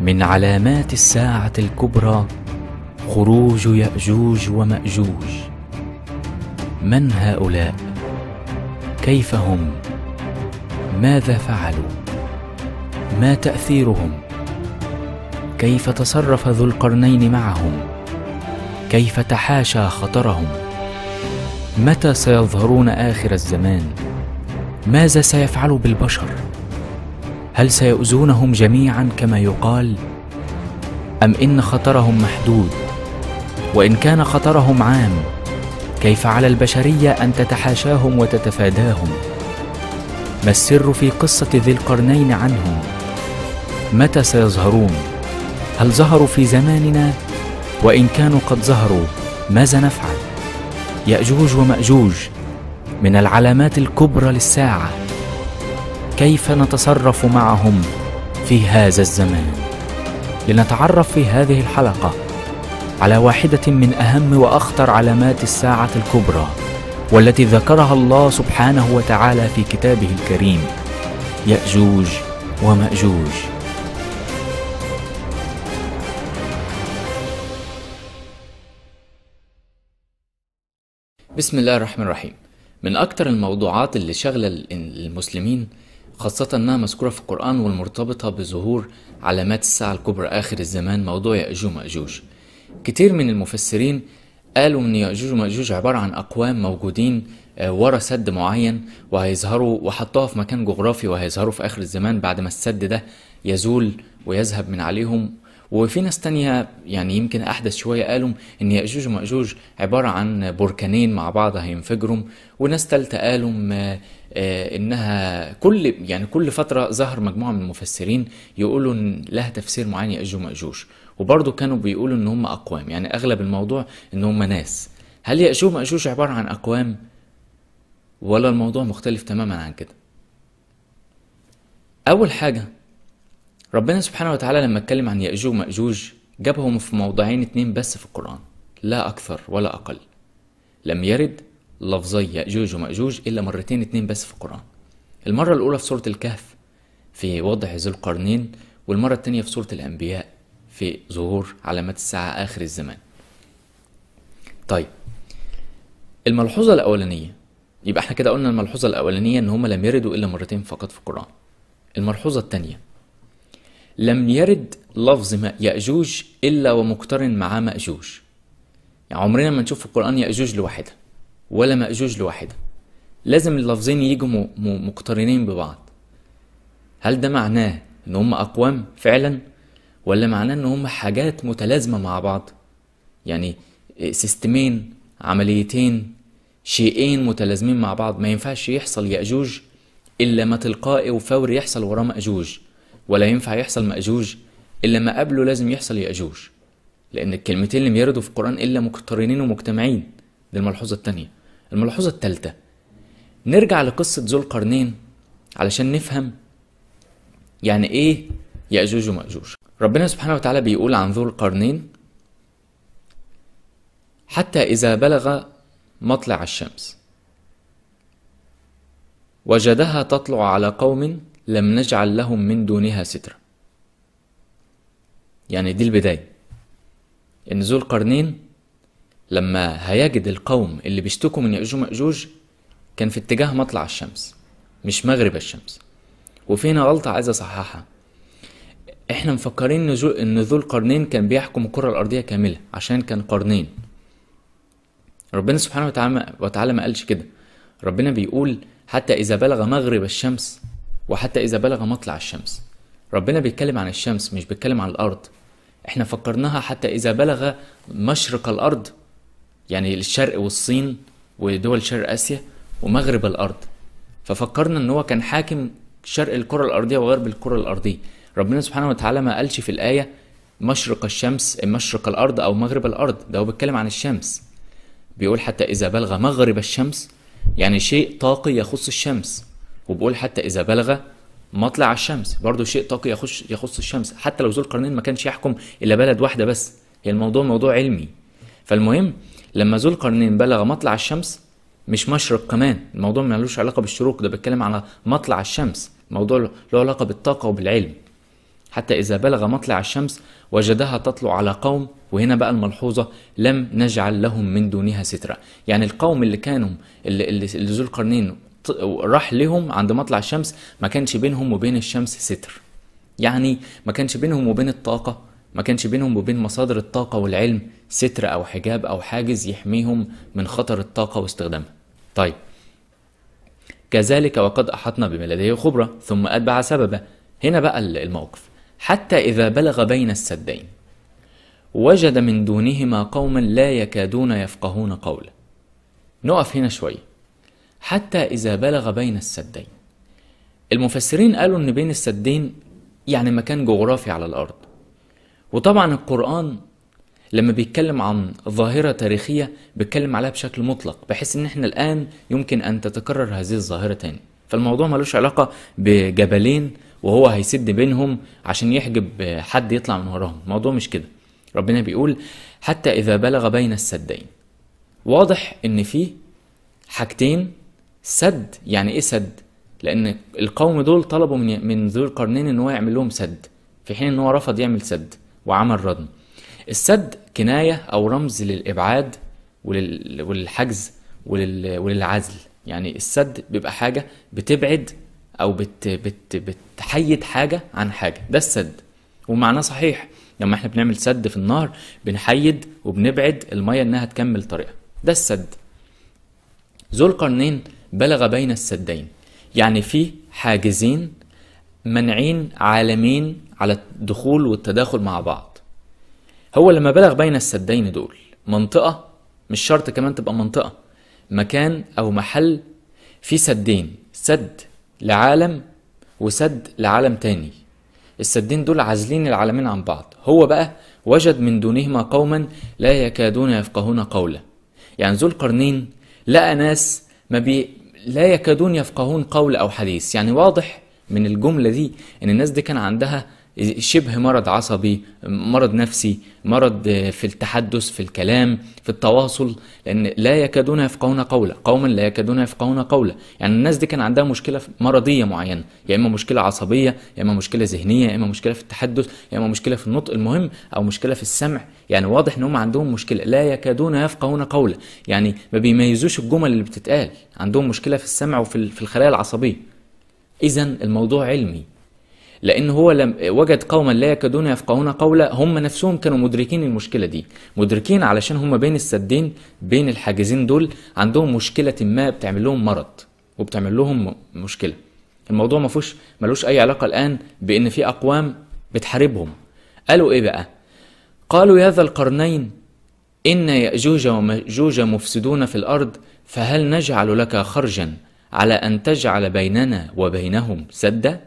من علامات الساعة الكبرى خروج يأجوج ومأجوج من هؤلاء؟ كيف هم؟ ماذا فعلوا؟ ما تأثيرهم؟ كيف تصرف ذو القرنين معهم؟ كيف تحاشى خطرهم؟ متى سيظهرون آخر الزمان؟ ماذا سيفعل بالبشر؟ هل سيؤذونهم جميعا كما يقال ام ان خطرهم محدود وان كان خطرهم عام كيف على البشريه ان تتحاشاهم وتتفاداهم ما السر في قصه ذي القرنين عنهم متى سيظهرون هل ظهروا في زماننا وان كانوا قد ظهروا ماذا نفعل ياجوج وماجوج من العلامات الكبرى للساعه كيف نتصرف معهم في هذا الزمان لنتعرف في هذه الحلقه على واحده من اهم واخطر علامات الساعه الكبرى والتي ذكرها الله سبحانه وتعالى في كتابه الكريم ياجوج وماجوج بسم الله الرحمن الرحيم من اكثر الموضوعات اللي شغلة المسلمين خاصة أنها مذكورة في القرآن والمرتبطة بظهور علامات الساعة الكبرى آخر الزمان موضوع يأجوج ومأجوج كتير من المفسرين قالوا ان ياجوج وماجوج عباره عن اقوام موجودين آه، ورا سد معين وهيظهروا وحطوها في مكان جغرافي وهيظهروا في اخر الزمان بعد ما السد ده يزول ويذهب من عليهم وفي ناس تانية يعني يمكن أحدث شوية قالوا إن يأجوج ومأجوج عبارة عن بركانين مع بعض هينفجروا وناس تالتة قالوا آه، انها كل يعني كل فتره ظهر مجموعه من المفسرين يقولوا ان لها تفسير معين ياجوج وماجوج وبرضه كانوا بيقولوا ان هم اقوام يعني اغلب الموضوع ان هم ناس هل ياجوج وماجوج عباره عن اقوام ولا الموضوع مختلف تماما عن كده اول حاجه ربنا سبحانه وتعالى لما اتكلم عن ياجوج وماجوج جابهم في موضعين اتنين بس في القران لا اكثر ولا اقل لم يرد لفظية يأجوج ومأجوج إلا مرتين اتنين بس في القرآن المرة الأولى في سورة الكهف في وضع ذو القرنين والمرة التانية في سورة الأنبياء في ظهور علامات الساعة آخر الزمان طيب الملحوظة الأولانية يبقى احنا كده قلنا الملحوظة الأولانية إن هما لم يردوا إلا مرتين فقط في القرآن الملحوظة التانية لم يرد لفظ ما يأجوج إلا ومقترن معاه مأجوج يعني عمرنا ما نشوف في القرآن يأجوج لوحدها ولا مأجوج لوحده لازم اللفظين يجوا مقترنين ببعض هل ده معناه ان هم اقوام فعلا ولا معناه ان هم حاجات متلازمه مع بعض يعني سيستمين عمليتين شيئين متلازمين مع بعض ما ينفعش يحصل ياجوج الا ما تلقائي وفوري يحصل وراه ماجوج ولا ينفع يحصل ماجوج الا ما قبله لازم يحصل ياجوج لان الكلمتين اللي بيردوا في القران الا مقترنين ومجتمعين دي الملحوظه الثانيه الملاحظة الثالثة نرجع لقصة ذو القرنين علشان نفهم يعني ايه يأجوج ومأجوج ربنا سبحانه وتعالى بيقول عن ذو القرنين حتى إذا بلغ مطلع الشمس وجدها تطلع على قوم لم نجعل لهم من دونها سترا يعني دي البداية إن ذو القرنين لما هيجد القوم اللي بيشتكوا من يأجوج مأجوج كان في اتجاه مطلع الشمس مش مغرب الشمس وفي هنا غلطة عايز أصححها احنا مفكرين ان ذو القرنين كان بيحكم الكرة الأرضية كاملة عشان كان قرنين ربنا سبحانه وتعالى, وتعالى ما قالش كده ربنا بيقول حتى إذا بلغ مغرب الشمس وحتى إذا بلغ مطلع الشمس ربنا بيتكلم عن الشمس مش بيتكلم عن الأرض احنا فكرناها حتى إذا بلغ مشرق الأرض يعني الشرق والصين ودول شرق اسيا ومغرب الارض ففكرنا ان هو كان حاكم شرق الكره الارضيه وغرب الكره الارضيه ربنا سبحانه وتعالى ما قالش في الايه مشرق الشمس مشرق الارض او مغرب الارض ده هو بيتكلم عن الشمس بيقول حتى اذا بلغ مغرب الشمس يعني شيء طاقي يخص الشمس وبقول حتى اذا بلغ مطلع الشمس برضه شيء طاقي يخص يخص الشمس حتى لو ذو القرنين ما كانش يحكم الا بلد واحده بس هي الموضوع موضوع علمي فالمهم لما ذو القرنين بلغ مطلع الشمس مش مشرق كمان الموضوع ما لهوش علاقه بالشروق ده بيتكلم على مطلع الشمس موضوع له علاقه بالطاقه وبالعلم حتى اذا بلغ مطلع الشمس وجدها تطلع على قوم وهنا بقى الملحوظه لم نجعل لهم من دونها سترا يعني القوم اللي كانوا اللي, اللي ذو القرنين راح لهم عند مطلع الشمس ما كانش بينهم وبين الشمس ستر يعني ما كانش بينهم وبين الطاقه ما كانش بينهم وبين مصادر الطاقة والعلم ستر أو حجاب أو حاجز يحميهم من خطر الطاقة واستخدامها طيب كذلك وقد أحطنا بما لديه خبرة ثم أتبع سببا هنا بقى الموقف حتى إذا بلغ بين السدين وجد من دونهما قوما لا يكادون يفقهون قولا نقف هنا شوية حتى إذا بلغ بين السدين المفسرين قالوا إن بين السدين يعني مكان جغرافي على الأرض وطبعا القرآن لما بيتكلم عن ظاهرة تاريخية بيتكلم عليها بشكل مطلق بحيث ان احنا الآن يمكن ان تتكرر هذه الظاهرة تاني فالموضوع ملوش علاقة بجبلين وهو هيسد بينهم عشان يحجب حد يطلع من وراهم الموضوع مش كده ربنا بيقول حتى إذا بلغ بين السدين واضح ان فيه حاجتين سد يعني ايه سد لان القوم دول طلبوا من من ذو القرنين ان هو يعمل لهم سد في حين ان هو رفض يعمل سد وعمل ردم السد كناية أو رمز للإبعاد وللحجز وللعزل يعني السد بيبقى حاجة بتبعد أو بت... بت... بتحيد حاجة عن حاجة ده السد ومعناه صحيح لما احنا بنعمل سد في النهر بنحيد وبنبعد المية إنها تكمل طريقها ده السد ذو القرنين بلغ بين السدين يعني في حاجزين منعين عالمين على الدخول والتداخل مع بعض هو لما بلغ بين السدين دول منطقة مش شرط كمان تبقى منطقة مكان أو محل في سدين سد لعالم وسد لعالم تاني السدين دول عازلين العالمين عن بعض هو بقى وجد من دونهما قوما لا يكادون يفقهون قولا يعني ذو القرنين لقى ناس ما بي لا يكادون يفقهون قول أو حديث يعني واضح من الجمله دي ان الناس دي كان عندها شبه مرض عصبي مرض نفسي مرض في التحدث في الكلام في التواصل لان لا يكادون يفقهون قولا قوما لا يكادون يفقهون قولا يعني الناس دي كان عندها مشكله مرضيه معينه يا اما مشكله عصبيه يا اما مشكله ذهنيه يا اما مشكله في التحدث يا اما مشكله في النطق المهم او مشكله في السمع يعني واضح ان هم عندهم مشكله لا يكادون يفقهون قولا يعني ما بيميزوش الجمل اللي بتتقال عندهم مشكله في السمع وفي الخلايا العصبيه إذا الموضوع علمي لأن هو لم وجد قوما لا يكادون يفقهون قولا هم نفسهم كانوا مدركين المشكلة دي مدركين علشان هم بين السدين بين الحاجزين دول عندهم مشكلة ما بتعمل لهم مرض وبتعمل لهم مشكلة الموضوع ما فيهوش ملوش أي علاقة الآن بإن في أقوام بتحاربهم قالوا إيه بقى قالوا يا ذا القرنين إن يأجوج ومأجوج مفسدون في الأرض فهل نجعل لك خرجا على أن تجعل بيننا وبينهم سدا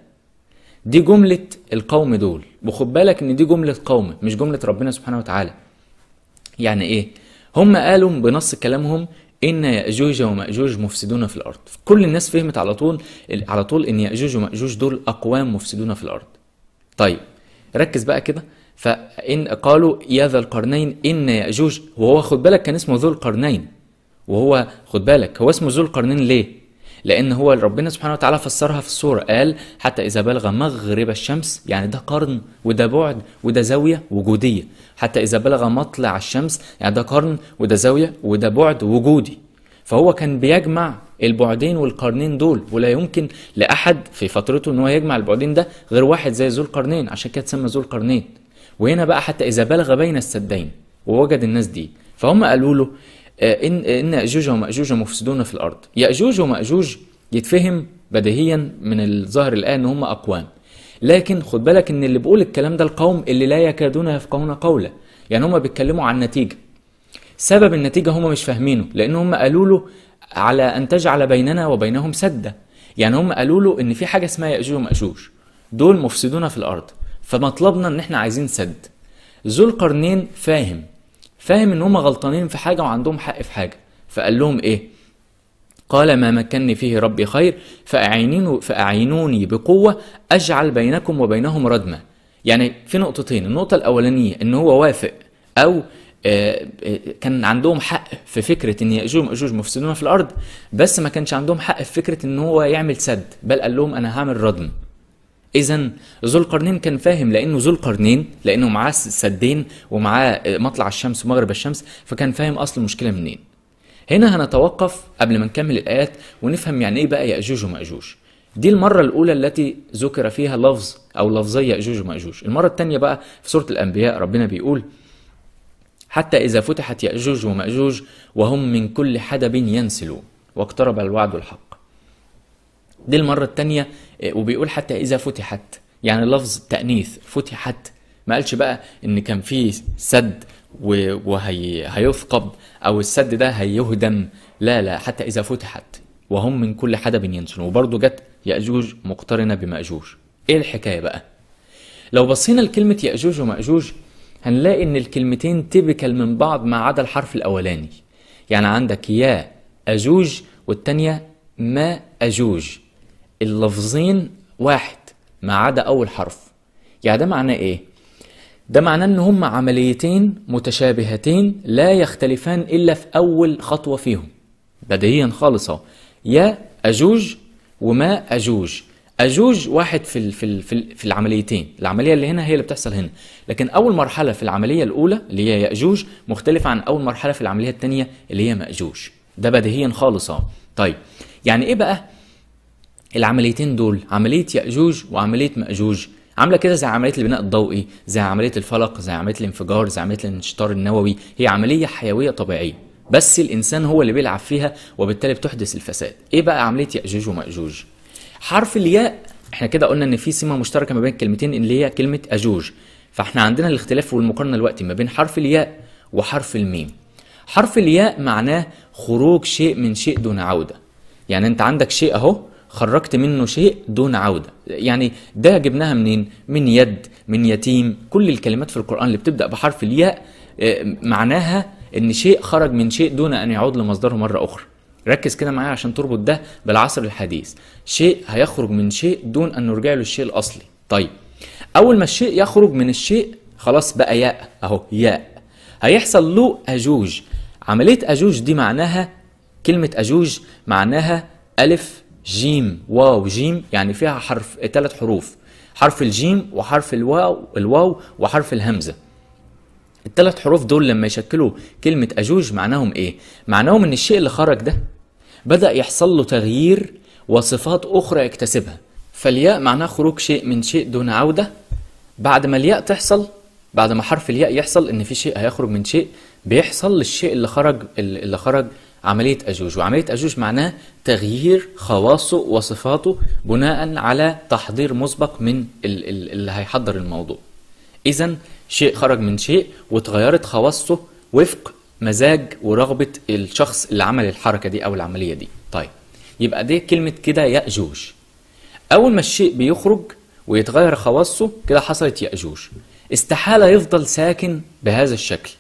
دي جملة القوم دول وخد بالك إن دي جملة قوم مش جملة ربنا سبحانه وتعالى يعني إيه هم قالوا بنص كلامهم ان ياجوج وماجوج مفسدون في الارض كل الناس فهمت على طول على طول ان ياجوج وماجوج دول اقوام مفسدون في الارض طيب ركز بقى كده فان قالوا يا ذا القرنين ان ياجوج وهو خد بالك كان اسمه ذو القرنين وهو خد بالك هو اسمه ذو القرنين ليه لان هو ربنا سبحانه وتعالى فسرها في الصوره قال حتى اذا بلغ مغرب الشمس يعني ده قرن وده بعد وده زاويه وجوديه حتى اذا بلغ مطلع الشمس يعني ده قرن وده زاويه وده بعد وجودي فهو كان بيجمع البعدين والقرنين دول ولا يمكن لاحد في فترته ان هو يجمع البعدين ده غير واحد زي ذو القرنين عشان كده اتسمى ذو القرنين وهنا بقى حتى اذا بلغ بين السدين ووجد الناس دي فهم قالوا له آه، إن إن يأجوج ومأجوج مفسدون في الأرض يأجوج ومأجوج يتفهم بديهيا من الظاهر الآن إن هم أقوام لكن خد بالك إن اللي بيقول الكلام ده القوم اللي لا يكادون يفقهون قولا يعني هم بيتكلموا عن نتيجة سبب النتيجة هم مش فاهمينه لأن هم قالوا له على أن تجعل بيننا وبينهم سدة يعني هم قالوا له إن في حاجة اسمها يأجوج ومأجوج دول مفسدون في الأرض فمطلبنا إن إحنا عايزين سد ذو القرنين فاهم فاهم ان هم غلطانين في حاجه وعندهم حق في حاجه فقال لهم ايه قال ما مكنني فيه ربي خير فأعينوني بقوة أجعل بينكم وبينهم ردمة يعني في نقطتين النقطة الأولانية إن هو وافق أو آه، آه، كان عندهم حق في فكرة إن يأجوج مأجوج مفسدون في الأرض بس ما كانش عندهم حق في فكرة إن هو يعمل سد بل قال لهم أنا هعمل ردم اذا ذو القرنين كان فاهم لانه ذو القرنين لانه معاه سدين ومعاه مطلع الشمس ومغرب الشمس فكان فاهم اصل المشكله منين هنا هنتوقف قبل ما نكمل الايات ونفهم يعني ايه بقى ياجوج وماجوج دي المرة الأولى التي ذكر فيها لفظ أو لفظية يأجوج ومأجوج، المرة الثانية بقى في سورة الأنبياء ربنا بيقول حتى إذا فتحت يأجوج ومأجوج وهم من كل حدب ينسلون واقترب الوعد الحق. دي المرة الثانية إيه، وبيقول حتى إذا فتحت يعني لفظ تأنيث فتحت ما قالش بقى إن كان في سد وهيثقب وهي أو السد ده هيهدم لا لا حتى إذا فتحت وهم من كل حدب ينسون وبرضه جت يأجوج مقترنة بمأجوج إيه الحكاية بقى لو بصينا لكلمة يأجوج ومأجوج هنلاقي إن الكلمتين تبكل من بعض ما عدا الحرف الأولاني يعني عندك يا أجوج والتانية ما أجوج اللفظين واحد ما عدا أول حرف يعني ده معناه إيه؟ ده معناه إن هما عمليتين متشابهتين لا يختلفان إلا في أول خطوة فيهم بديهيا خالص أهو يا أجوج وما أجوج أجوج واحد في في في العمليتين العملية اللي هنا هي اللي بتحصل هنا لكن أول مرحلة في العملية الأولى اللي هي يأجوج مختلفة عن أول مرحلة في العملية الثانية اللي هي مأجوج ده بديهيا خالص أهو طيب يعني إيه بقى العمليتين دول عمليه ياجوج وعمليه ماجوج عامله كده زي عمليه البناء الضوئي زي عمليه الفلق زي عمليه الانفجار زي عمليه الانشطار النووي هي عمليه حيويه طبيعيه بس الانسان هو اللي بيلعب فيها وبالتالي بتحدث الفساد ايه بقى عمليه ياجوج وماجوج حرف الياء احنا كده قلنا ان في سمه مشتركه ما بين الكلمتين اللي هي كلمه اجوج فاحنا عندنا الاختلاف والمقارنه دلوقتي ما بين حرف الياء وحرف الميم حرف الياء معناه خروج شيء من شيء دون عوده يعني انت عندك شيء اهو خرجت منه شيء دون عودة يعني ده جبناها منين من يد من يتيم كل الكلمات في القرآن اللي بتبدأ بحرف الياء آه، معناها ان شيء خرج من شيء دون ان يعود لمصدره مرة اخرى ركز كده معايا عشان تربط ده بالعصر الحديث شيء هيخرج من شيء دون ان نرجع له الشيء الاصلي طيب اول ما الشيء يخرج من الشيء خلاص بقى ياء اهو ياء هيحصل له اجوج عمليه اجوج دي معناها كلمه اجوج معناها الف جيم واو جيم يعني فيها حرف ثلاث حروف حرف الجيم وحرف الواو الواو وحرف الهمزه الثلاث حروف دول لما يشكلوا كلمه اجوج معناهم ايه معناهم ان الشيء اللي خرج ده بدا يحصل له تغيير وصفات اخرى يكتسبها فالياء معناه خروج شيء من شيء دون عوده بعد ما الياء تحصل بعد ما حرف الياء يحصل ان في شيء هيخرج من شيء بيحصل للشيء اللي خرج اللي خرج عملية أجوج وعملية أجوج معناه تغيير خواصه وصفاته بناء على تحضير مسبق من اللي هيحضر الموضوع إذا شيء خرج من شيء وتغيرت خواصه وفق مزاج ورغبة الشخص اللي عمل الحركة دي أو العملية دي طيب يبقى دي كلمة كده يأجوج أول ما الشيء بيخرج ويتغير خواصه كده حصلت يأجوج استحالة يفضل ساكن بهذا الشكل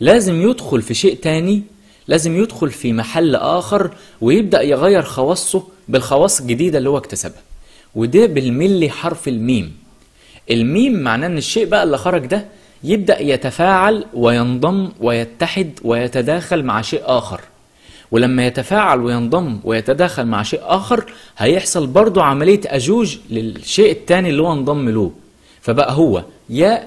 لازم يدخل في شيء تاني لازم يدخل في محل آخر ويبدأ يغير خواصه بالخواص الجديدة اللي هو اكتسبها وده بالملي حرف الميم الميم معناه ان الشيء بقى اللي خرج ده يبدأ يتفاعل وينضم ويتحد ويتداخل مع شيء آخر ولما يتفاعل وينضم ويتداخل مع شيء آخر هيحصل برضه عملية أجوج للشيء التاني اللي هو انضم له فبقى هو يا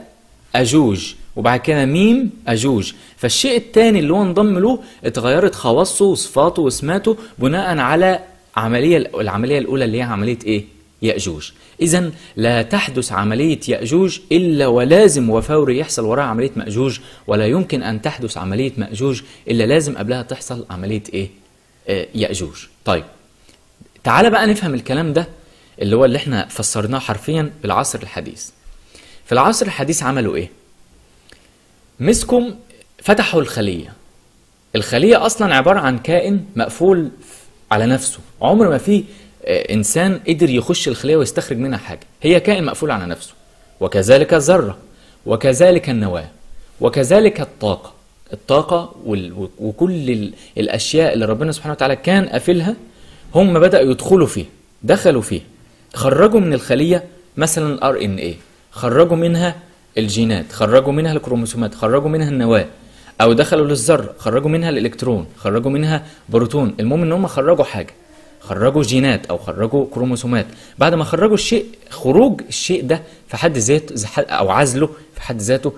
أجوج وبعد كده ميم أجوج فالشيء الثاني اللي هو انضم له اتغيرت خواصه وصفاته وسماته بناء على عملية العملية الأولى اللي هي عملية إيه؟ يأجوج إذا لا تحدث عملية يأجوج إلا ولازم وفوري يحصل وراها عملية مأجوج ولا يمكن أن تحدث عملية مأجوج إلا لازم قبلها تحصل عملية إيه؟ آه، يأجوج طيب تعال بقى نفهم الكلام ده اللي هو اللي احنا فسرناه حرفيا بالعصر الحديث في العصر الحديث عملوا ايه؟ مسكم فتحوا الخليه الخليه اصلا عباره عن كائن مقفول على نفسه عمر ما في آه، انسان قدر يخش الخليه ويستخرج منها حاجه هي كائن مقفول على نفسه وكذلك الذره وكذلك النواه وكذلك الطاقه الطاقه وكل الاشياء اللي ربنا سبحانه وتعالى كان قافلها هم بداوا يدخلوا فيها دخلوا فيها خرجوا من الخليه مثلا ار ان ايه خرجوا منها الجينات خرجوا منها الكروموسومات خرجوا منها النواه او دخلوا للذره خرجوا منها الالكترون خرجوا منها بروتون المهم ان هم خرجوا حاجه خرجوا جينات او خرجوا كروموسومات بعد ما خرجوا الشيء خروج الشيء ده في حد ذاته او عزله في حد ذاته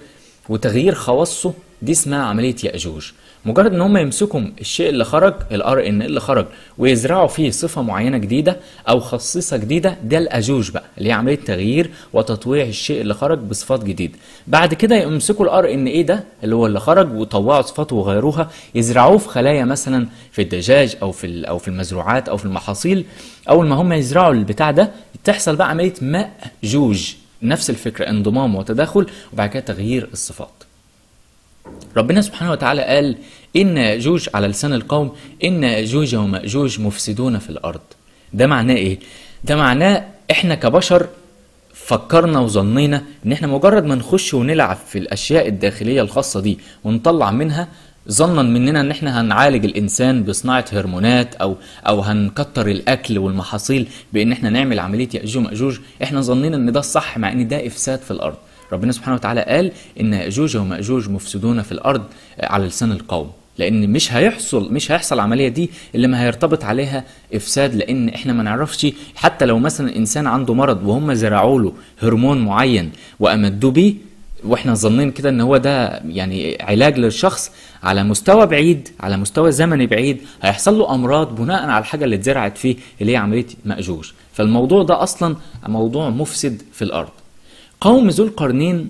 وتغيير خواصه دي اسمها عمليه ياجوج مجرد ان هم يمسكوا الشيء اللي خرج الار ان اللي خرج ويزرعوا فيه صفه معينه جديده او خصيصه جديده ده الاجوج بقى اللي هي عمليه تغيير وتطويع الشيء اللي خرج بصفات جديده بعد كده يمسكوا الار ان ايه ده اللي هو اللي خرج وطوعوا صفاته وغيروها يزرعوه في خلايا مثلا في الدجاج او في او في المزروعات او في المحاصيل اول ما هم يزرعوا البتاع ده تحصل بقى عمليه ماجوج نفس الفكره انضمام وتداخل وبعد كده تغيير الصفات ربنا سبحانه وتعالى قال إن جوج على لسان القوم إن جوج ومأجوج مفسدون في الأرض ده معناه إيه؟ ده معناه إحنا كبشر فكرنا وظنينا إن إحنا مجرد ما نخش ونلعب في الأشياء الداخلية الخاصة دي ونطلع منها ظنا مننا ان احنا هنعالج الانسان بصناعه هرمونات او او هنكتر الاكل والمحاصيل بان احنا نعمل عمليه ياجوج ماجوج احنا ظنينا ان ده الصح مع ان ده افساد في الارض ربنا سبحانه وتعالى قال ان ياجوج وماجوج مفسدون في الارض آه، على لسان القوم لان مش هيحصل مش هيحصل العمليه دي اللي ما هيرتبط عليها افساد لان احنا ما نعرفش حتى لو مثلا انسان عنده مرض وهم زرعوا له هرمون معين وامدوه بيه واحنا ظنين كده ان هو ده يعني علاج للشخص على مستوى بعيد على مستوى زمني بعيد هيحصل له امراض بناء على الحاجه اللي اتزرعت فيه اللي هي عمليه ماجوج فالموضوع ده اصلا موضوع مفسد في الارض قوم ذو القرنين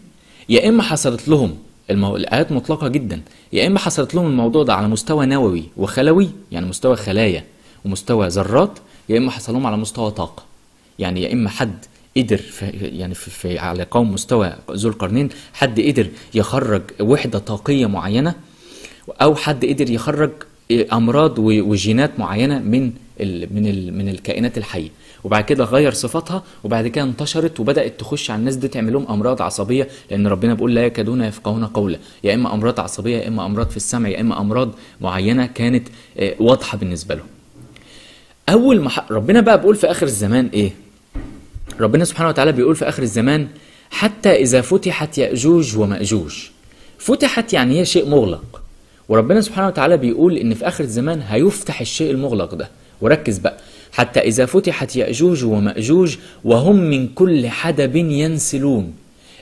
يا اما حصلت لهم المو... الايات مطلقه جدا يا اما حصلت لهم الموضوع ده على مستوى نووي وخلوي يعني مستوى خلايا ومستوى ذرات يا اما حصل لهم على مستوى طاقه يعني يا اما حد قدر في يعني في, في على قوم مستوى ذو القرنين حد قدر يخرج وحده طاقيه معينه او حد قدر يخرج امراض وجينات معينه من ال من ال من الكائنات الحيه وبعد كده غير صفاتها وبعد كده انتشرت وبدات تخش على الناس دي تعمل لهم امراض عصبيه لان ربنا بيقول لا يكادون يفقهون قولا يا اما امراض عصبيه يا اما امراض في السمع يا اما امراض معينه كانت آه، واضحه بالنسبه لهم اول ما ربنا بقى بيقول في اخر الزمان ايه ربنا سبحانه وتعالى بيقول في اخر الزمان حتى اذا فتحت ياجوج وماجوج فتحت يعني هي شيء مغلق وربنا سبحانه وتعالى بيقول ان في اخر الزمان هيفتح الشيء المغلق ده وركز بقى حتى إذا فتحت يأجوج ومأجوج وهم من كل حدب ينسلون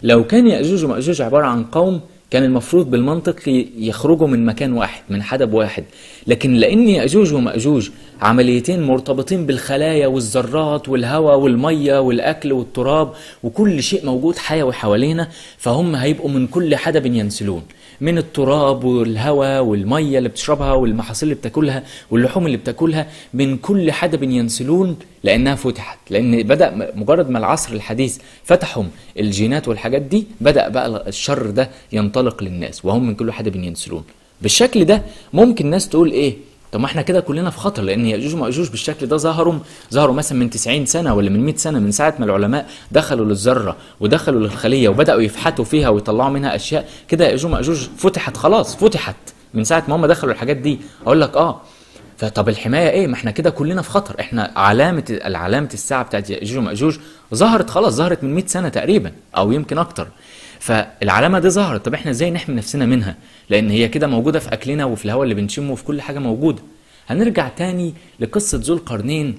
لو كان يأجوج ومأجوج عبارة عن قوم كان المفروض بالمنطق يخرجوا من مكان واحد من حدب واحد لكن لأن يأجوج ومأجوج عمليتين مرتبطين بالخلايا والذرات والهواء والمية والأكل والتراب وكل شيء موجود حيوي حوالينا فهم هيبقوا من كل حدب ينسلون من التراب والهواء والميه اللي بتشربها والمحاصيل اللي بتاكلها واللحوم اللي بتاكلها من كل حدب ينسلون لانها فتحت لان بدا مجرد ما العصر الحديث فتحهم الجينات والحاجات دي بدا بقى الشر ده ينطلق للناس وهم من كل حدب ينسلون بالشكل ده ممكن ناس تقول ايه طب ما احنا كده كلنا في خطر لان ياجوج وماجوج بالشكل ده ظهروا ظهروا مثلا من 90 سنه ولا من 100 سنه من ساعه ما العلماء دخلوا للذره ودخلوا للخليه وبداوا يفحتوا فيها ويطلعوا منها اشياء كده ياجوج وماجوج فتحت خلاص فتحت من ساعه ما هم دخلوا الحاجات دي اقول لك اه فطب الحمايه ايه ما احنا كده كلنا في خطر احنا علامه العلامه الساعه بتاعت ياجوج وماجوج ظهرت خلاص ظهرت من 100 سنه تقريبا او يمكن اكتر فالعلامه دي ظهرت طب احنا ازاي نحمي نفسنا منها لان هي كده موجوده في اكلنا وفي الهواء اللي بنشمه وفي كل حاجه موجوده هنرجع تاني لقصه ذو القرنين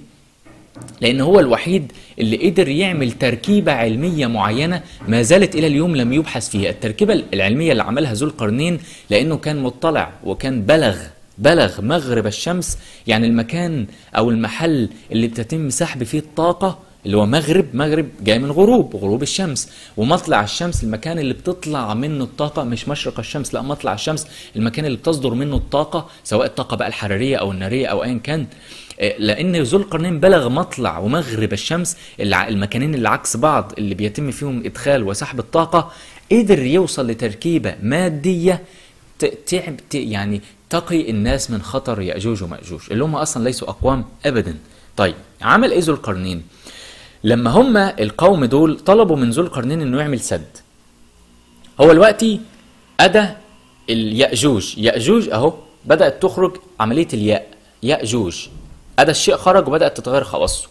لان هو الوحيد اللي قدر يعمل تركيبه علميه معينه ما زالت الى اليوم لم يبحث فيها التركيبه العلميه اللي عملها ذو القرنين لانه كان مطلع وكان بلغ بلغ مغرب الشمس يعني المكان او المحل اللي بتتم سحب فيه الطاقه اللي هو مغرب مغرب جاي من غروب غروب الشمس ومطلع الشمس المكان اللي بتطلع منه الطاقه مش مشرق الشمس لا مطلع الشمس المكان اللي بتصدر منه الطاقه سواء الطاقه بقى الحراريه او الناريه او ايا كان آه، لان ذو القرنين بلغ مطلع ومغرب الشمس المكانين اللي عكس بعض اللي بيتم فيهم ادخال وسحب الطاقه قدر يوصل لتركيبه ماديه تعب يعني تقي الناس من خطر ياجوج وماجوج اللي هم اصلا ليسوا اقوام ابدا طيب عمل ايه ذو القرنين لما هم القوم دول طلبوا من ذو القرنين انه يعمل سد هو الوقت ادى اليأجوج يأجوج اهو بدأت تخرج عملية الياء يأجوج ادى الشيء خرج وبدأت تتغير خواصه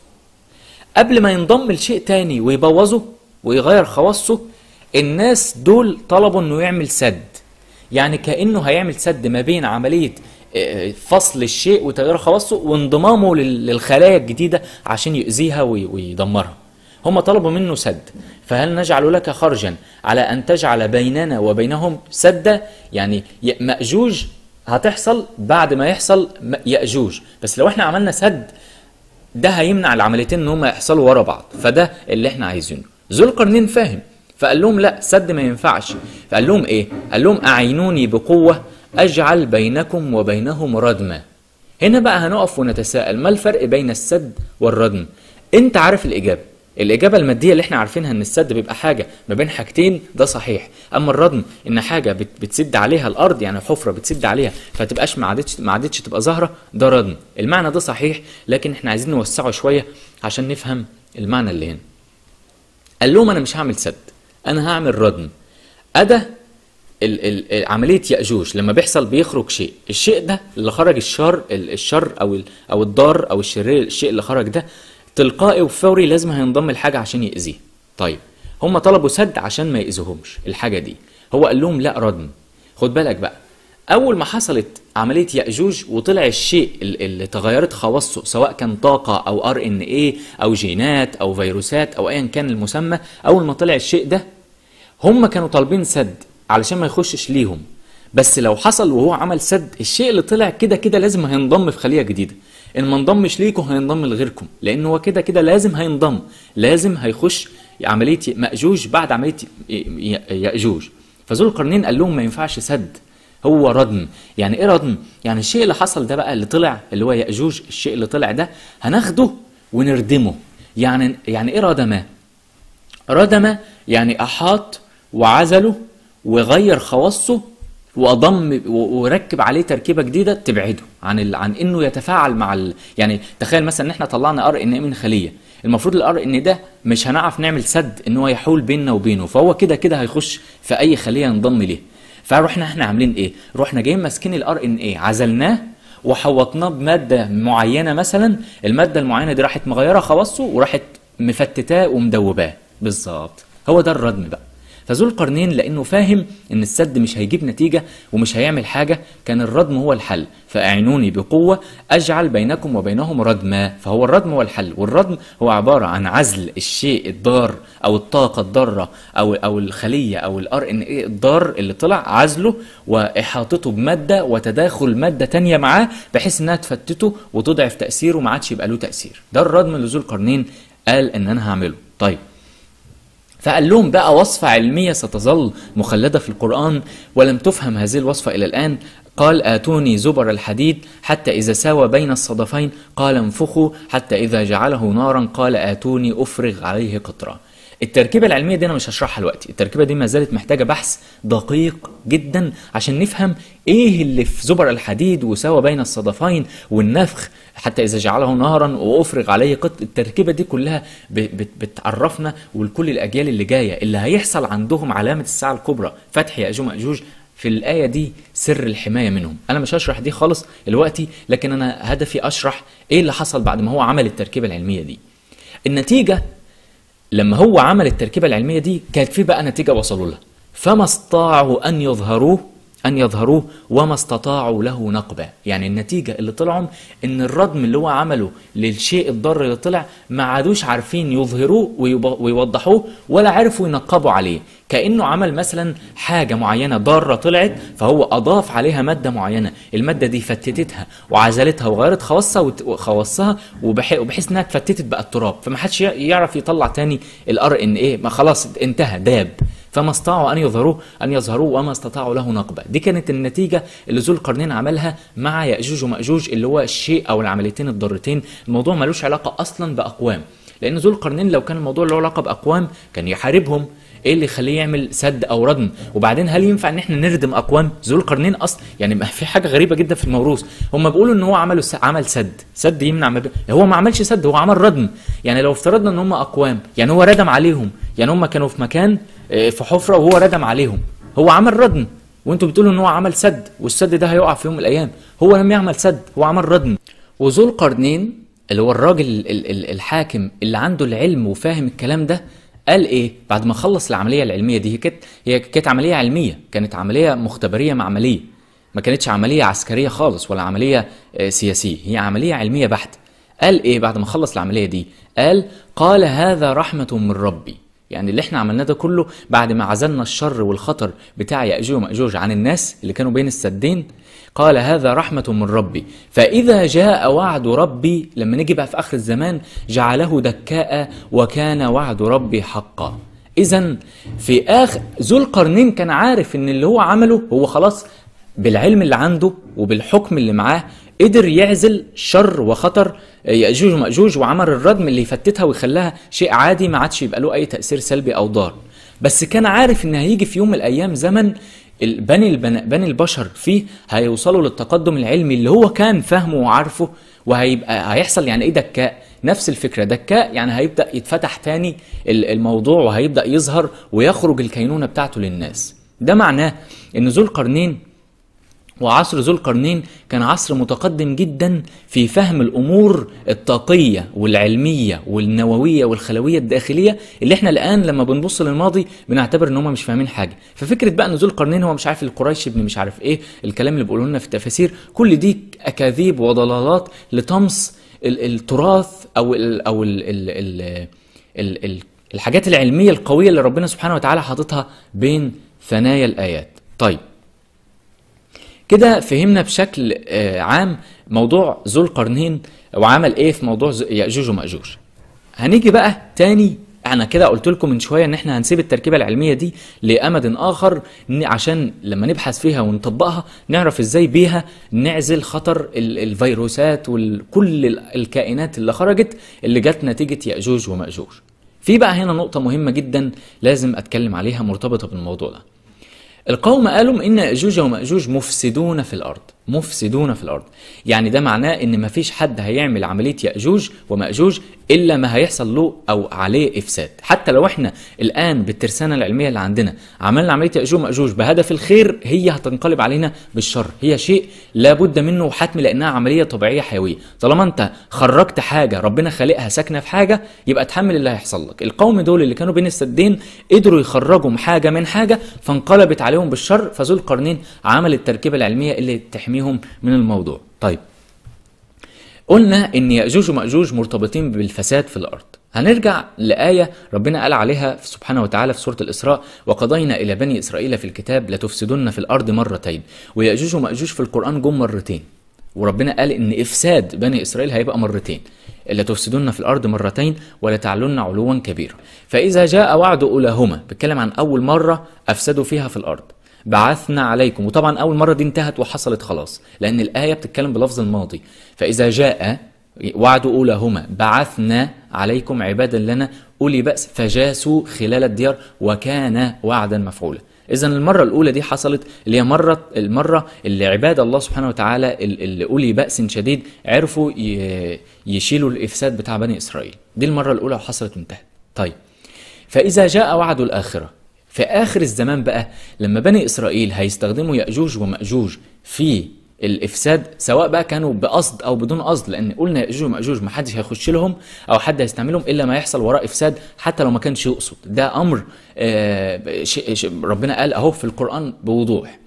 قبل ما ينضم لشيء تاني ويبوظه ويغير خواصه الناس دول طلبوا انه يعمل سد يعني كانه هيعمل سد ما بين عمليه فصل الشيء وتغيير خواصه وانضمامه للخلايا الجديده عشان يؤذيها ويدمرها هم طلبوا منه سد فهل نجعل لك خرجا على ان تجعل بيننا وبينهم سدا يعني ماجوج هتحصل بعد ما يحصل ياجوج بس لو احنا عملنا سد ده هيمنع العمليتين ان هم يحصلوا ورا بعض فده اللي احنا عايزينه ذو القرنين فاهم فقال لهم لا سد ما ينفعش فقال لهم ايه قال لهم اعينوني بقوه أجعل بينكم وبينهم ردمة هنا بقى هنقف ونتساءل ما الفرق بين السد والردم انت عارف الإجابة الإجابة المادية اللي احنا عارفينها إن السد بيبقى حاجة ما بين حاجتين ده صحيح، أما الردم إن حاجة بتسد عليها الأرض يعني حفرة بتسد عليها فتبقاش ما عادتش ما عادتش تبقى ظاهرة ده ردم، المعنى ده صحيح لكن احنا عايزين نوسعه شوية عشان نفهم المعنى اللي هنا. قال لهم أنا مش هعمل سد، أنا هعمل ردم. أدا ال ال عمليه ياجوج لما بيحصل بيخرج شيء الشيء ده اللي خرج الشر الشر او او الضار او الشرير الشيء اللي خرج ده تلقائي وفوري لازم هينضم لحاجه عشان ياذيه طيب هم طلبوا سد عشان ما ياذيهمش الحاجه دي هو قال لهم لا ردم خد بالك بقى اول ما حصلت عمليه ياجوج وطلع الشيء اللي تغيرت خواصه سواء كان طاقه او ار ان اي او جينات او فيروسات او ايا كان المسمى اول ما طلع الشيء ده هم كانوا طالبين سد علشان ما يخشش ليهم بس لو حصل وهو عمل سد الشيء اللي طلع كده كده لازم هينضم في خليه جديده ان ما انضمش ليكم هينضم لغيركم لان هو كده كده لازم هينضم لازم هيخش عمليه ماجوج بعد عمليه ياجوج فذو القرنين قال لهم ما ينفعش سد هو ردم يعني ايه ردم يعني الشيء اللي حصل ده بقى اللي طلع اللي هو ياجوج الشيء اللي طلع ده هناخده ونردمه يعني يعني ايه ردمه ردمه يعني احاط وعزله وغير خواصه واضم وركب عليه تركيبه جديده تبعده عن عن انه يتفاعل مع ال... يعني تخيل مثلا ان احنا طلعنا ار ان من خليه المفروض الار ان ده مش هنعرف نعمل سد ان هو يحول بيننا وبينه فهو كده كده هيخش في اي خليه ينضم ليها فروحنا احنا عاملين ايه رحنا جايين ماسكين الار ان ايه عزلناه وحوطناه بماده معينه مثلا الماده المعينه دي راحت مغيره خواصه وراحت مفتتاه ومدوباه بالظبط هو ده الردم بقى فذو القرنين لأنه فاهم إن السد مش هيجيب نتيجة ومش هيعمل حاجة كان الردم هو الحل فأعينوني بقوة أجعل بينكم وبينهم ردما فهو الردم هو الحل والردم هو عبارة عن عزل الشيء الضار أو الطاقة الضارة أو أو الخلية أو الار ان ايه الضار اللي طلع عزله وإحاطته بمادة وتداخل مادة تانية معاه بحيث إنها تفتته وتضعف تأثيره ما عادش يبقى له تأثير ده الردم اللي ذو القرنين قال إن أنا هعمله طيب فقال لهم بقى وصفة علمية ستظل مخلدة في القرآن ولم تفهم هذه الوصفة إلى الآن قال آتوني زبر الحديد حتى إذا ساوى بين الصدفين قال انفخوا حتى إذا جعله نارا قال آتوني أفرغ عليه قطرة التركيبه العلميه دي انا مش هشرحها دلوقتي التركيبه دي ما زالت محتاجه بحث دقيق جدا عشان نفهم ايه اللي في زبر الحديد وساوى بين الصدفين والنفخ حتى اذا جعله نهرا وافرغ عليه قط التركيبه دي كلها بتعرفنا ولكل الاجيال اللي جايه اللي هيحصل عندهم علامه الساعه الكبرى فتح ياجوج ماجوج في الآية دي سر الحماية منهم أنا مش هشرح دي خالص دلوقتي لكن أنا هدفي أشرح إيه اللي حصل بعد ما هو عمل التركيبة العلمية دي النتيجة لما هو عمل التركيبه العلميه دي كانت في بقى نتيجه وصلوا لها فما استطاعوا ان يظهروه أن يظهروه وما استطاعوا له نقبا يعني النتيجة اللي طلعوا إن الردم اللي هو عمله للشيء الضار اللي طلع ما عادوش عارفين يظهروه ويوضحوه ولا عرفوا ينقبوا عليه كأنه عمل مثلا حاجة معينة ضارة طلعت فهو أضاف عليها مادة معينة المادة دي فتتتها وعزلتها وغيرت خواصها وخواصها وبحيث إنها اتفتتت بقى التراب فما حدش يعرف يطلع تاني الار ان ايه ما خلاص انتهى داب فما استطاعوا أن يظهروه أن يظهروه وما استطاعوا له نقبة دي كانت النتيجة اللي ذو القرنين عملها مع يأجوج ومأجوج اللي هو الشيء أو العمليتين الضارتين الموضوع ملوش علاقة أصلا بأقوام لأن ذو القرنين لو كان الموضوع له علاقة بأقوام كان يحاربهم ايه اللي يخليه يعمل سد او ردم وبعدين هل ينفع ان احنا نردم اقوام ذو القرنين اصلا يعني في حاجه غريبه جدا في الموروث هم بيقولوا ان هو عملوا عمل سد سد يمنع ما هو ما عملش سد هو عمل ردم يعني لو افترضنا ان هم اقوام يعني هو ردم عليهم يعني هم كانوا في مكان آه، في حفره وهو ردم عليهم هو عمل ردم وانتوا بتقولوا ان هو عمل سد والسد ده هيقع في يوم من الايام هو لم يعمل سد هو عمل ردم وذو القرنين اللي هو الراجل الحاكم اللي عنده العلم وفاهم الكلام ده قال ايه بعد ما خلص العمليه العلميه دي كانت هي كانت عمليه علميه كانت عمليه مختبريه معمليه ما كانتش عمليه عسكريه خالص ولا عمليه آه، سياسيه هي عمليه علميه بحته قال ايه بعد ما خلص العمليه دي قال قال هذا رحمه من ربي يعني اللي احنا عملناه ده كله بعد ما عزلنا الشر والخطر بتاع ياجوج وماجوج عن الناس اللي كانوا بين السدين قال هذا رحمة من ربي فإذا جاء وعد ربي لما نيجي بقى في آخر الزمان جعله دكاء وكان وعد ربي حقا إذا في آخر ذو القرنين كان عارف إن اللي هو عمله هو خلاص بالعلم اللي عنده وبالحكم اللي معاه قدر يعزل شر وخطر آه، ياجوج وماجوج وعمل الردم اللي يفتتها ويخلاها شيء عادي ما عادش يبقى له اي تاثير سلبي او ضار بس كان عارف ان هيجي في يوم من الايام زمن بني بني البشر فيه هيوصلوا للتقدم العلمي اللي هو كان فاهمه وعارفه وهيبقى هيحصل يعني ايه دكاء نفس الفكره دكاء يعني هيبدا يتفتح تاني الموضوع وهيبدا يظهر ويخرج الكينونه بتاعته للناس ده معناه ان ذو القرنين وعصر ذو القرنين كان عصر متقدم جدا في فهم الامور الطاقيه والعلميه والنوويه والخلويه الداخليه اللي احنا الان لما بنبص للماضي بنعتبر ان هم مش فاهمين حاجه ففكره بقى ان ذو القرنين هو مش عارف القريش ابن مش عارف ايه الكلام اللي بيقولوا لنا في التفاسير كل دي اكاذيب وضلالات لطمس التراث او الـ او الـ الـ الـ الـ الـ الحاجات العلميه القويه اللي ربنا سبحانه وتعالى حاططها بين ثنايا الايات طيب كده فهمنا بشكل آه، عام موضوع ذو القرنين وعمل ايه في موضوع ياجوج وماجوج هنيجي بقى تاني انا كده قلت لكم من شويه ان احنا هنسيب التركيبه العلميه دي لامد اخر عشان لما نبحث فيها ونطبقها نعرف ازاي بيها نعزل خطر الفيروسات وكل الكائنات اللي خرجت اللي جت نتيجه ياجوج وماجوج في بقى هنا نقطه مهمه جدا لازم اتكلم عليها مرتبطه بالموضوع ده القوم قالوا إن أجوج ومأجوج مفسدون في الأرض مفسدون في الارض يعني ده معناه ان مفيش حد هيعمل عمليه ياجوج وماجوج الا ما هيحصل له او عليه افساد حتى لو احنا الان بالترسانه العلميه اللي عندنا عملنا عمليه ياجوج وماجوج بهدف الخير هي هتنقلب علينا بالشر هي شيء لابد منه وحتمي لانها عمليه طبيعيه حيويه طالما انت خرجت حاجه ربنا خالقها ساكنه في حاجه يبقى اتحمل اللي هيحصل لك القوم دول اللي كانوا بين السدين قدروا يخرجوا حاجه من حاجه فانقلبت عليهم بالشر فذو القرنين عمل التركيبه العلميه اللي تحمي يحميهم من الموضوع طيب قلنا ان ياجوج وماجوج مرتبطين بالفساد في الارض هنرجع لآية ربنا قال عليها في سبحانه وتعالى في سورة الإسراء وقضينا إلى بني إسرائيل في الكتاب لتفسدن في الأرض مرتين ويأجوج ومأجوج في القرآن جم مرتين وربنا قال إن إفساد بني إسرائيل هيبقى مرتين لتفسدن في الأرض مرتين تعلن علوا كبيرا فإذا جاء وعد أولاهما بيتكلم عن أول مرة أفسدوا فيها في الأرض بعثنا عليكم وطبعا أول مرة دي انتهت وحصلت خلاص لأن الآية بتتكلم بلفظ الماضي فإذا جاء وعد أولاهما بعثنا عليكم عبادا لنا أولي بأس فجاسوا خلال الديار وكان وعدا مفعولا إذا المرة الأولى دي حصلت اللي هي مرة المرة اللي عباد الله سبحانه وتعالى اللي أولي بأس شديد عرفوا يشيلوا الإفساد بتاع بني إسرائيل دي المرة الأولى وحصلت وانتهت طيب فإذا جاء وعد الآخرة في آخر الزمان بقى لما بني إسرائيل هيستخدموا يأجوج ومأجوج في الافساد سواء بقى كانوا بقصد او بدون قصد لان قلنا ياجوج وماجوج ما حدش هيخش لهم او حد هيستعملهم الا ما يحصل وراء افساد حتى لو ما كانش يقصد ده امر آه، ربنا قال اهو في القران بوضوح